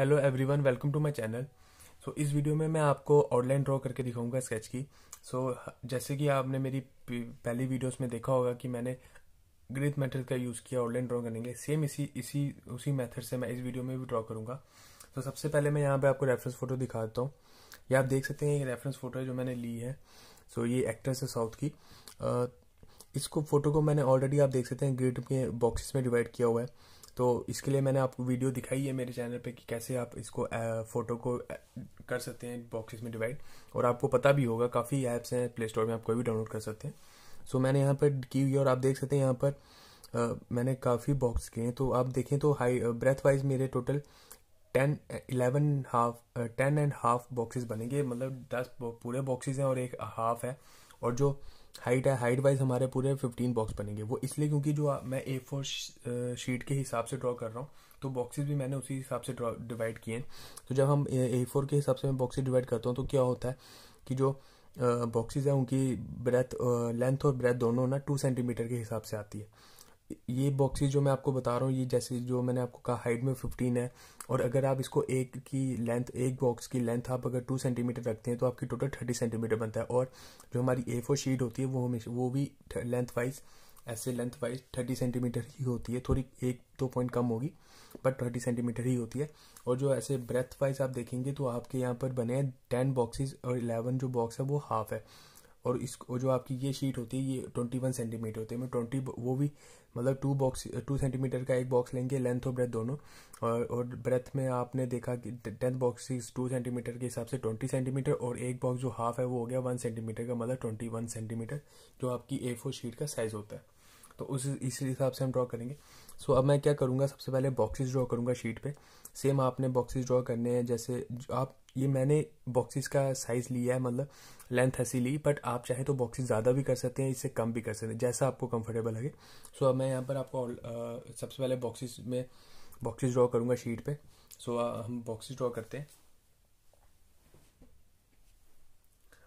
hello everyone welcome to my channel so इस video में मैं आपको आउटलाइन ड्रॉ करके दिखाऊंगा स्केच की सो so, जैसे कि आपने मेरी पहली वीडियोस में देखा होगा कि मैंने ग्रिथ मेथड का यूज़ किया आउटलाइन ड्रॉ करने के लिए सेम इसी इसी उसी मेथड से मैं इस वीडियो में भी ड्रॉ करूंगा तो so, सबसे पहले मैं यहाँ पर आपको रेफरेंस फ़ोटो दिखाता हूँ ये आप देख सकते हैं ये रेफरेंस फ़ोटो है जो मैंने ली है सो so, ये एक्ट्रेस है साउथ की uh, इसको फोटो को मैंने ऑलरेडी आप देख सकते हैं ग्रिड के बॉक्सेस में डिवाइड किया हुआ है तो इसके लिए मैंने आपको वीडियो दिखाई है मेरे चैनल पे कि कैसे आप इसको फ़ोटो को कर सकते हैं बॉक्सेस में डिवाइड और आपको पता भी होगा काफ़ी ऐप्स हैं प्ले स्टोर में आप कोई भी डाउनलोड कर सकते हैं सो मैंने यहाँ पर की हुई और आप देख सकते हैं यहाँ पर आ, मैंने काफ़ी बॉक्स किए हैं तो आप देखें तो हाई ब्रेथ वाइज मेरे total ten eleven half ten and half boxes बनेंगे मतलब दस पूरे बॉक्सेस हैं और एक हाफ है और जो हाइट है हाइट वाइज हमारे पूरे फिफ्टीन बॉक्स बनेंगे वो इसलिए क्योंकि जो मैं ए फोर शीट के हिसाब से ड्रॉ कर रहा हूँ तो बॉक्सेस भी मैंने उसी हिसाब से डिवाइड किए हैं तो जब हम ए फोर के हिसाब से मैं बॉक्सेस डिवाइड करता हूँ तो क्या होता है कि जो बॉक्सेस हैं उनकी ब्रेथ लेंथ और ब्रेथ दोनों ना टू सेंटीमीटर के हिसाब से आती है ये बॉक्सेस जो मैं आपको बता रहा हूँ ये जैसे जो मैंने आपको कहा हाइट में फिफ्टीन है और अगर आप इसको एक की लेंथ एक बॉक्स की लेंथ आप अगर टू सेंटीमीटर रखते हैं तो आपकी टोटल थर्टी सेंटीमीटर बनता है और जो हमारी ए फोर शीट होती है वो हमेशा वो भी लेंथ वाइज ऐसे लेंथ वाइज थर्टी सेंटीमीटर ही होती है थोड़ी एक दो पॉइंट कम होगी बट थर्टी सेंटीमीटर ही होती है और जो ऐसे ब्रेथ वाइज आप देखेंगे तो आपके यहाँ पर बने हैं टेन बॉक्सेज और इलेवन जो बॉक्स है वो हाफ है और इस और जो आपकी ये शीट होती है ये ट्वेंटी वन सेंटीमीटर होती है मैं ट्वेंटी वो भी मतलब टू बॉक्स टू सेंटीमीटर का एक बॉक्स लेंगे लेंथ और ब्रेथ दोनों और और ब्रेथ में आपने देखा कि टेंथ बॉक्स टू सेंटीमीटर के हिसाब से ट्वेंटी सेंटीमीटर और एक बॉक्स जो हाफ है वो हो गया वन सेंटीमीटर का मतलब ट्वेंटी वन सेंटीमीटर जो आपकी ए फोर शीट का साइज होता है तो उस इस हिसाब से हम ड्रॉ करेंगे सो so, अब मैं क्या करूँगा सबसे पहले बॉक्सेस ड्रॉ करूँगा शीट पे सेम आपने बॉक्सेस ड्रॉ करने हैं जैसे आप ये मैंने बॉक्सेस का साइज लिया है मतलब लेंथ ऐसी ली बट आप चाहे तो बॉक्सेस ज़्यादा भी कर सकते हैं इससे कम भी कर सकते हैं जैसा आपको कंफर्टेबल लगे सो so, मैं यहाँ पर आपको आ, सबसे पहले बॉक्सेस में बॉक्सेस ड्रॉ करूँगा शीट पे सो so, हम बॉक्सेस ड्रॉ करते हैं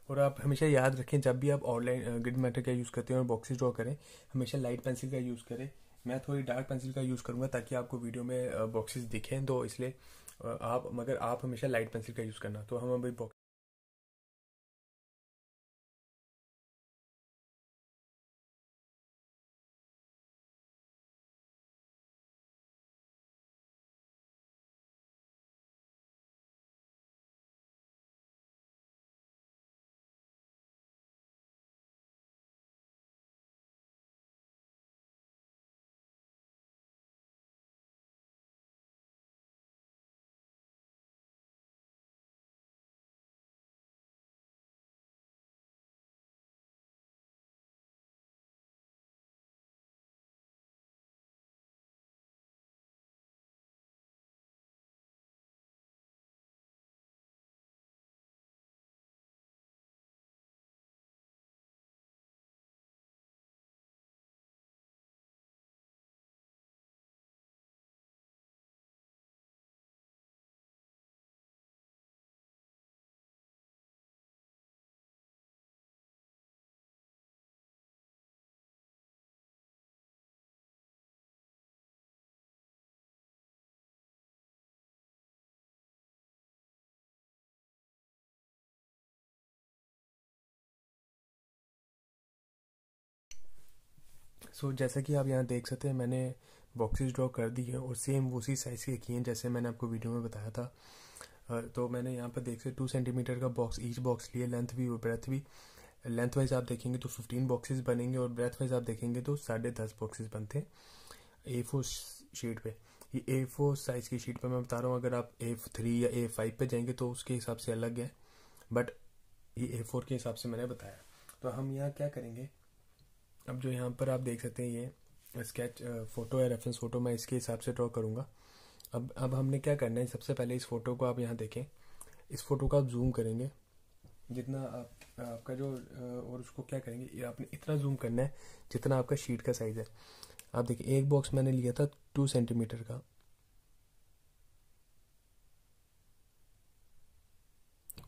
और आप हमेशा याद रखें जब भी आप ऑनलाइन ग्रिड मैटर का यूज़ करते हैं और बॉक्सेस ड्रॉ करें हमेशा लाइट पेंसिल का यूज़ करें मैं थोड़ी डार्क पेंसिल का यूज़ करूँगा ताकि आपको वीडियो में बॉक्सेस दिखें तो इसलिए आप मगर आप हमेशा लाइट पेंसिल का यूज़ करना तो हम अभी सो so, जैसा कि आप यहाँ देख सकते हैं मैंने बॉक्सेस ड्रॉ कर दी है और सेम उसी साइज़ की किए हैं जैसे मैंने आपको वीडियो में बताया था तो मैंने यहाँ पर देख सकते टू सेंटीमीटर का बॉक्स ईच बॉक्स लिए लेंथ भी और ब्रेथ भी लेंथ वाइज आप देखेंगे तो फिफ्टीन बॉक्सेज बनेंगे और ब्रेथ वाइज आप देखेंगे तो साढ़े दस बॉक्सेज बनते हैं ए फोर शीट पे ये ए फोर साइज़ की शीट पे मैं बता रहा हूँ अगर आप ए थ्री या ए फाइव पर जाएंगे तो उसके हिसाब से अलग है बट ये ए फोर के हिसाब से मैंने बताया तो हम यहाँ क्या करेंगे अब जो यहाँ पर आप देख सकते हैं ये स्केच फ़ोटो है रेफरेंस फ़ोटो मैं इसके हिसाब से ड्रॉ करूँगा अब अब हमने क्या करना है सबसे पहले इस फ़ोटो को आप यहाँ देखें इस फ़ोटो का आप जूम करेंगे जितना आप आपका जो और उसको क्या करेंगे ये आपने इतना जूम करना है जितना आपका शीट का साइज़ है आप देखिए एक बॉक्स मैंने लिया था टू सेंटीमीटर का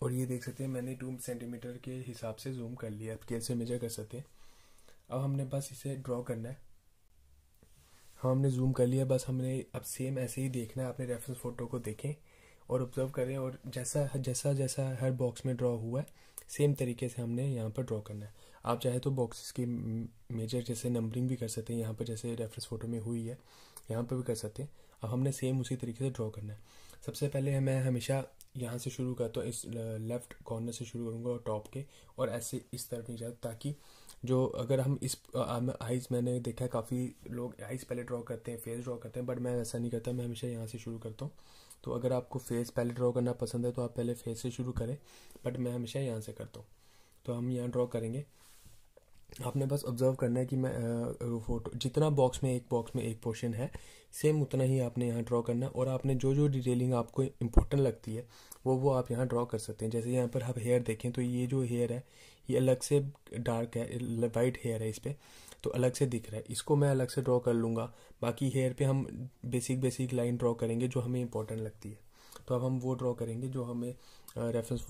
और ये देख सकते हैं मैंने टू सेंटीमीटर के हिसाब से जूम कर लिया आप कैसे मेजर कर सकते हैं अब हमने बस इसे ड्रॉ करना है हाँ हमने जूम कर लिया बस हमने अब सेम ऐसे ही देखना है अपने रेफरेंस फ़ोटो को देखें और ऑब्ज़र्व करें और जैसा जैसा जैसा हर बॉक्स में ड्रॉ हुआ है सेम तरीके से हमने यहाँ पर ड्रॉ करना है आप चाहे तो बॉक्सेस की मेजर जैसे नंबरिंग भी कर सकते हैं यहाँ पर जैसे रेफरेंस फ़ोटो में हुई है यहाँ पर भी कर सकते हैं अब हमने सेम उसी तरीके से ड्रॉ करना है सबसे पहले मैं हमेशा यहाँ से शुरू करता हूँ इस लेफ़्ट कॉर्नर से शुरू करूँगा और टॉप के और ऐसे इस तरफ नहीं जाता ताकि जो अगर हम इस आइज़ मैंने देखा है काफ़ी लोग आइज़ पहले ड्रॉ करते हैं फेस ड्रॉ करते हैं बट मैं ऐसा नहीं करता मैं हमेशा यहाँ से शुरू करता हूँ तो अगर आपको फेस पहले ड्रॉ करना पसंद है तो आप पहले फेस से शुरू करें बट मैं हमेशा यहाँ से करता हूँ तो हम यहाँ ड्रॉ करेंगे आपने बस ऑब्जर्व करना है कि मैं फोटो जितना बॉक्स में एक बॉक्स में एक पोर्शन है सेम उतना ही आपने यहाँ ड्रॉ करना है और आपने जो जो डिटेलिंग आपको इम्पोर्टेंट लगती है वो वो आप यहाँ ड्रॉ कर सकते हैं जैसे यहाँ पर आप हेयर देखें तो ये जो हेयर है ये अलग से डार्क है वाइट हेयर है इस पर तो अलग से दिख रहा है इसको मैं अलग से ड्रॉ कर लूँगा बाकी हेयर पे हम बेसिक बेसिक लाइन ड्रॉ करेंगे जो हमें इंपॉर्टेंट लगती है तो अब हम वो ड्रॉ करेंगे जो हमें रेफरेंस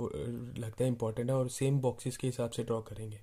लगता है इंपॉर्टेंट है और सेम बॉक्सेस के हिसाब से ड्रॉ करेंगे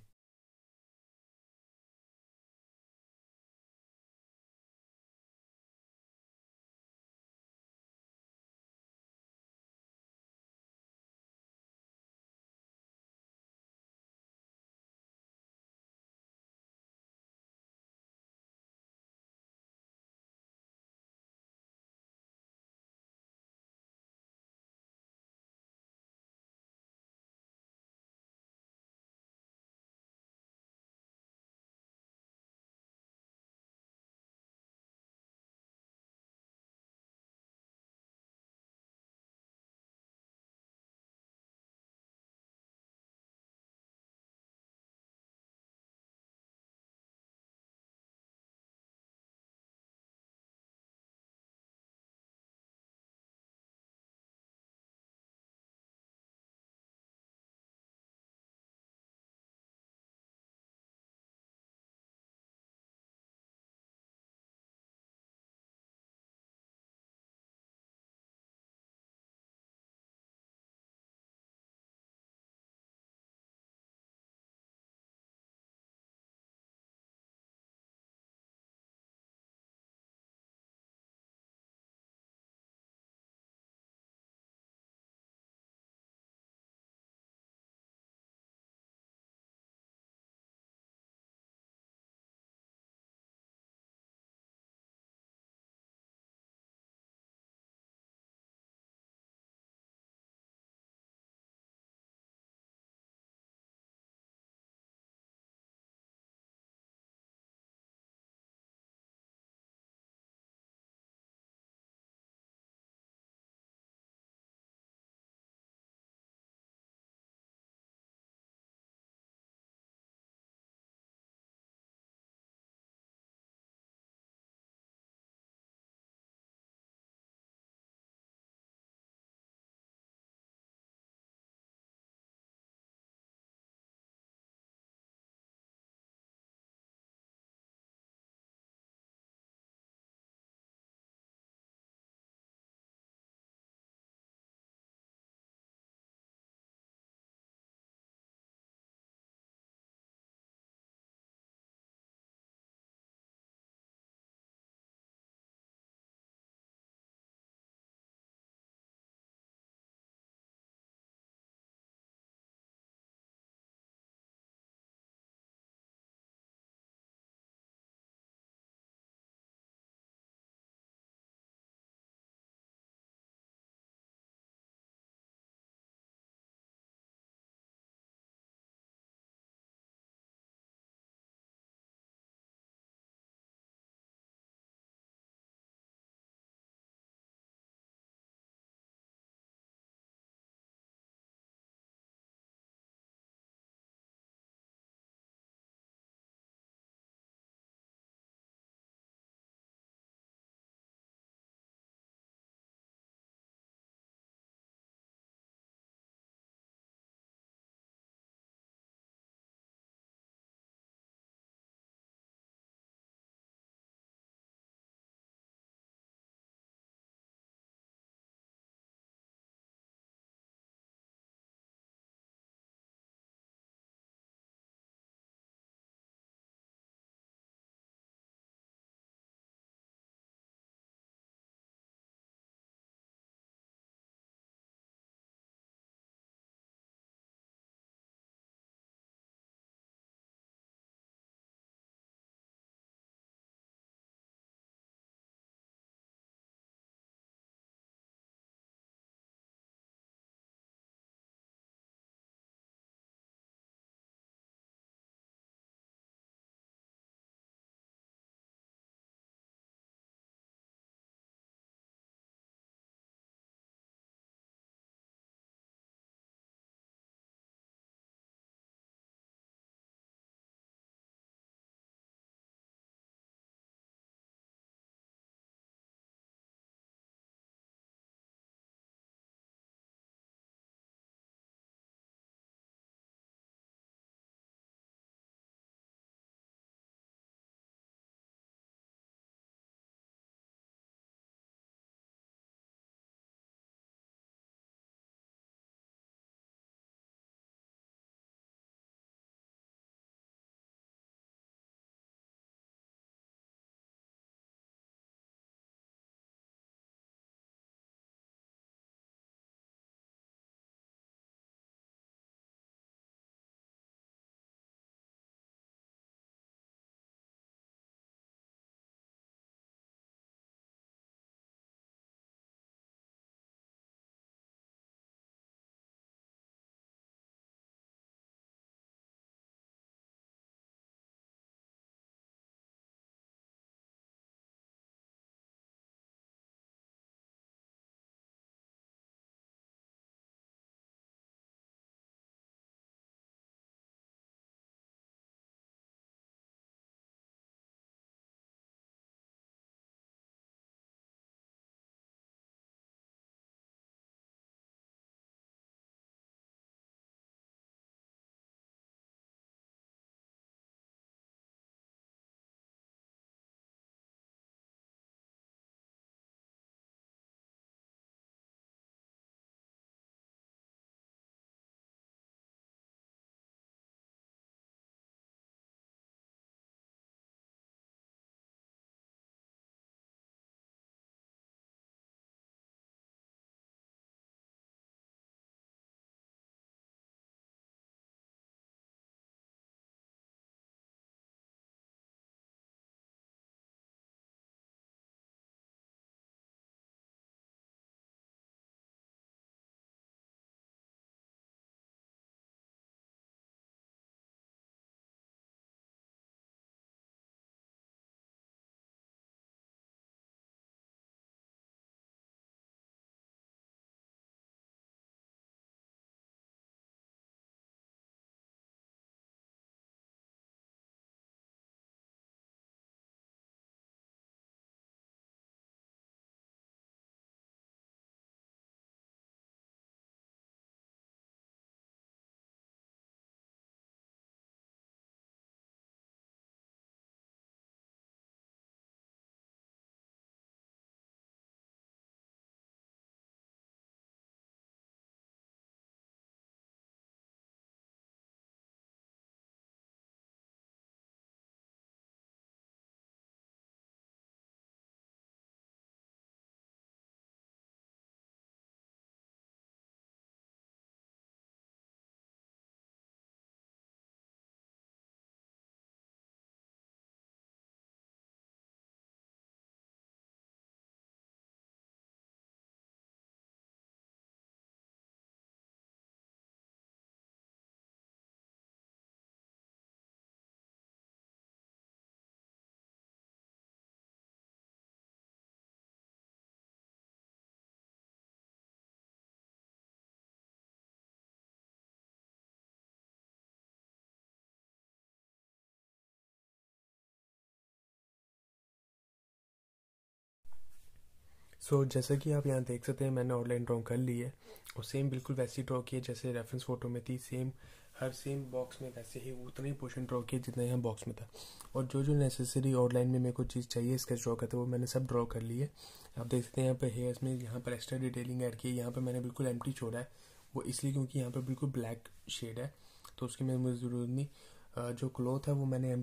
सो so, जैसा कि आप यहाँ देख सकते हैं मैंने ऑनलाइन ड्रॉ कर ली है और सेम बिल्कुल वैसे ही ड्रॉ किए जैसे रेफरेंस फोटो में थी सेम हर सेम बॉक्स में वैसे ही उतना ही पोर्शन ड्रॉ किया जितना यहाँ बॉक्स में था और जो जो नेसेसरी ऑनलाइन में मेरे को चीज़ चाहिए स्केच ड्रॉ करते वो मैंने सब ड्रॉ कर ली है आप देख सकते हैं यहाँ पर हेयर्स में यहाँ पर एक्स्ट्रा डिटेलिंग ऐड की है यहाँ पर मैंने बिल्कुल एम छोड़ा है वो इसलिए क्योंकि यहाँ पर बिल्कुल ब्लैक शेड है तो उसकी मैं मुझे ज़रूरत नहीं जो क्लोथ है वो मैंने एम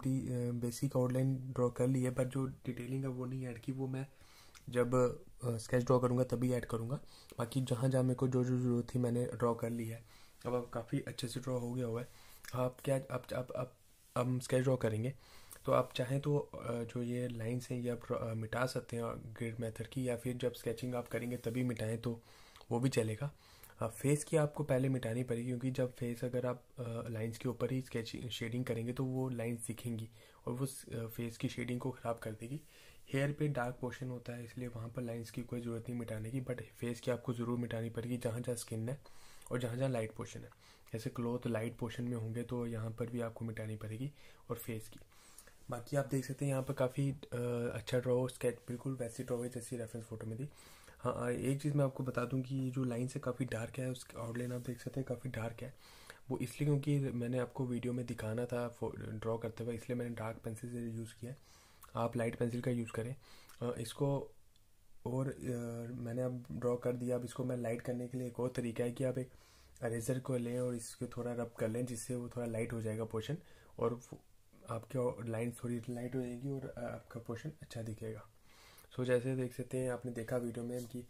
बेसिक आउटलाइन ड्रॉ कर ली है पर जो डिटेलिंग है वो नहीं ऐड की वो मैं जब स्केच ड्रॉ करूँगा तभी ऐड करूँगा बाकी जहाँ जहाँ मेरे को जो जो जरूरत थी मैंने ड्रॉ कर ली है अब अब काफ़ी अच्छे से ड्रॉ हो गया हुआ है आप क्या आप अब अब हम स्केच ड्रॉ करेंगे तो आप चाहें तो जो ये लाइन्स हैं ये आप मिटा सकते हैं ग्रेड मेथड की या फिर जब स्केचिंग आप करेंगे तभी मिटाएं तो वो भी चलेगा फेस की आपको पहले मिटानी पड़ेगी क्योंकि जब फेस अगर आप लाइंस के ऊपर ही स्केचिंग शेडिंग करेंगे तो वो लाइंस दिखेंगी और वो फेस की शेडिंग को ख़राब कर देगी हेयर पे डार्क पोर्शन होता है इसलिए वहाँ पर लाइंस की कोई ज़रूरत नहीं मिटाने की बट फेस की आपको ज़रूर मिटानी पड़ेगी जहाँ जहाँ स्किन है और जहाँ जहाँ लाइट पोर्शन है जैसे क्लोथ लाइट पोर्शन में होंगे तो यहाँ पर भी आपको मिटानी पड़ेगी और फेस की बाकी आप देख सकते हैं यहाँ पर काफ़ी अच्छा ड्रॉ स्केच बिल्कुल वैसी ड्रॉ है जैसी रेफरेंस फ़ोटो में थी हाँ एक चीज़ मैं आपको बता दूँ कि जो लाइन से काफ़ी डार्क है उसकी आउटलाइन आप देख सकते हैं काफ़ी डार्क है वो इसलिए क्योंकि मैंने आपको वीडियो में दिखाना था ड्रॉ करते हुए इसलिए मैंने डार्क पेंसिल से यूज़ किया आप लाइट पेंसिल का यूज़ करें इसको और मैंने अब ड्रॉ कर दिया अब इसको मैं लाइट करने के लिए एक और तरीका है कि आप एक अरेजर को लें और इसको थोड़ा रब कर लें जिससे वो थोड़ा लाइट हो जाएगा पोर्शन और आपके लाइन थोड़ी लाइट हो जाएगी और आपका पोर्शन अच्छा दिखेगा सो जैसे देख सकते हैं आपने देखा वीडियो में कि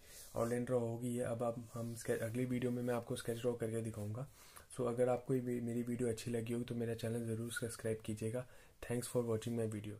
ऑनलाइन ड्रॉ होगी है अब आप हम अगली वीडियो में मैं आपको स्केच ड्रॉ करके दिखाऊंगा सो तो अगर आपको मेरी वीडियो अच्छी लगी होगी तो मेरा चैनल ज़रूर सब्सक्राइब कीजिएगा thanks for watching my video